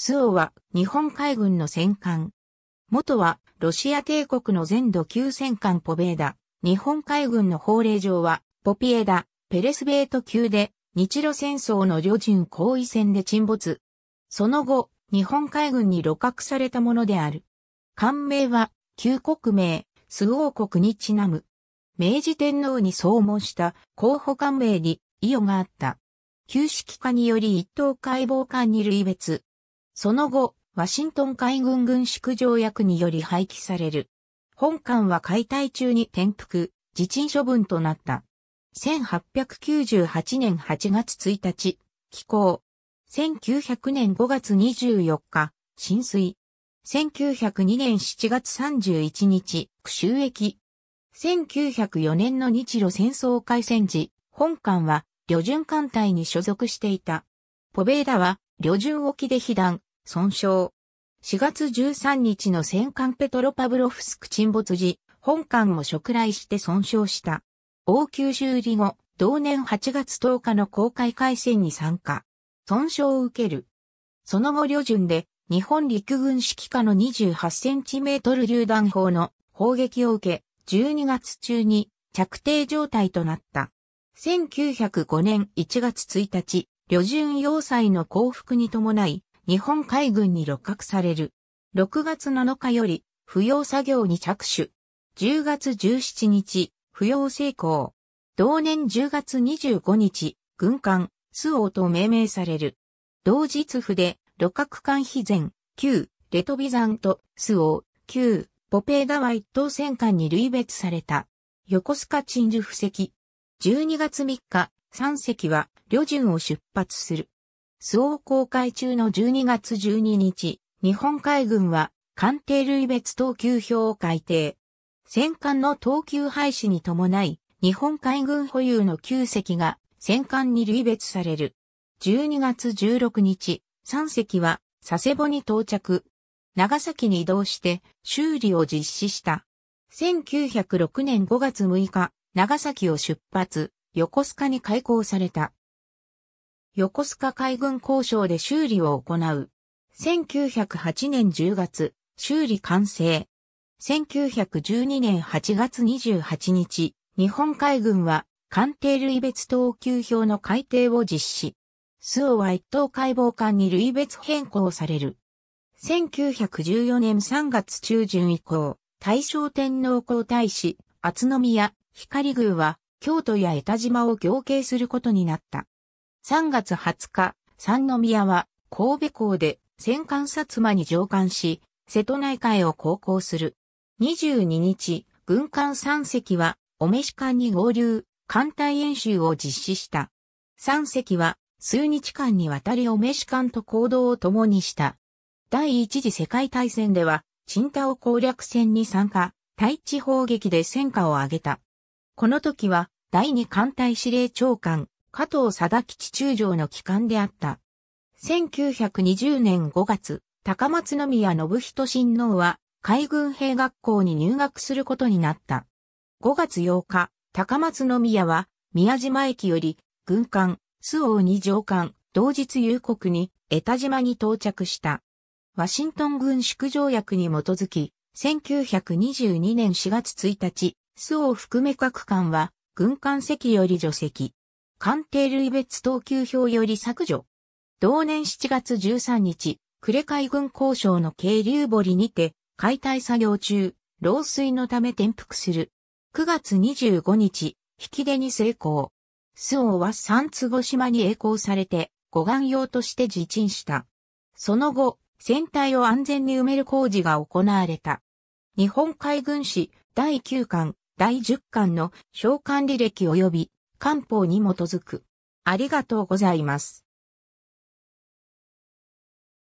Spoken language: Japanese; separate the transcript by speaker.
Speaker 1: スオは日本海軍の戦艦。元はロシア帝国の全土級戦艦ポベーダ。日本海軍の法令上はポピエダ、ペレスベート級で日露戦争の旅順行為戦で沈没。その後、日本海軍に鹵獲されたものである。艦名は旧国名、スオ国にちなむ。明治天皇に総門した候補艦名に異をがあった。旧式化により一等解剖艦に類別、その後、ワシントン海軍軍縮条約により廃棄される。本館は解体中に転覆、自陳処分となった。1898年8月1日、寄港。1900年5月24日、浸水。1902年7月31日、苦襲駅。1904年の日露戦争開戦時、本艦は旅順艦隊に所属していた。ポベーダは旅順沖で被弾、損傷。4月13日の戦艦ペトロパブロフスク沈没時、本艦も触来して損傷した。応急修理後、同年8月10日の公開海戦に参加。損傷を受ける。その後旅順で、日本陸軍指揮下の28センチメートル榴弾砲の砲撃を受け、12月中に着底状態となった。1905年1月1日、旅順要塞の降伏に伴い、日本海軍に六角される。6月7日より、扶養作業に着手。10月17日、扶養成功。同年10月25日、軍艦、周王と命名される。同日府で、六角艦肥前、旧、レトビザンと、周王、旧、ポペーダは一等戦艦に類別された。横須賀鎮守布石。12月3日、三隻は、旅順を出発する。周を航海中の12月12日、日本海軍は艦艇類別等級表を改定。戦艦の等級廃止に伴い、日本海軍保有の9隻が戦艦に類別される。12月16日、3隻は佐世保に到着。長崎に移動して修理を実施した。1906年5月6日、長崎を出発、横須賀に開港された。横須賀海軍交渉で修理を行う。1908年10月、修理完成。1912年8月28日、日本海軍は艦艇類別等級表の改定を実施。スオは一等解剖艦に類別変更される。1914年3月中旬以降、大正天皇皇太子、厚宮、光宮は、京都や江田島を行計することになった。3月20日、三宮は神戸港で戦艦薩摩に乗艦し、瀬戸内海を航行する。22日、軍艦3隻は、お召し艦に合流、艦隊演習を実施した。3隻は、数日間にわたりお召し艦と行動を共にした。第一次世界大戦では、チンタオ攻略戦に参加、対地砲撃で戦果を上げた。この時は、第二艦隊司令長官、加藤貞吉中将の帰還であった。1920年5月、高松宮信人親王は海軍兵学校に入学することになった。5月8日、高松宮は宮島駅より軍艦、周王に上艦、同日夕刻に江田島に到着した。ワシントン軍縮条約に基づき、1922年4月1日、周王含め各艦は軍艦席より除籍。官邸類別等級表より削除。同年7月13日、呉海軍交渉の渓流堀にて、解体作業中、漏水のため転覆する。9月25日、引き出に成功。周防は三坪島に栄光されて、護岸用として自沈した。その後、船体を安全に埋める工事が行われた。日本海軍史第9巻、第10巻の小管履歴及び官報に基づく。ありがとうございます。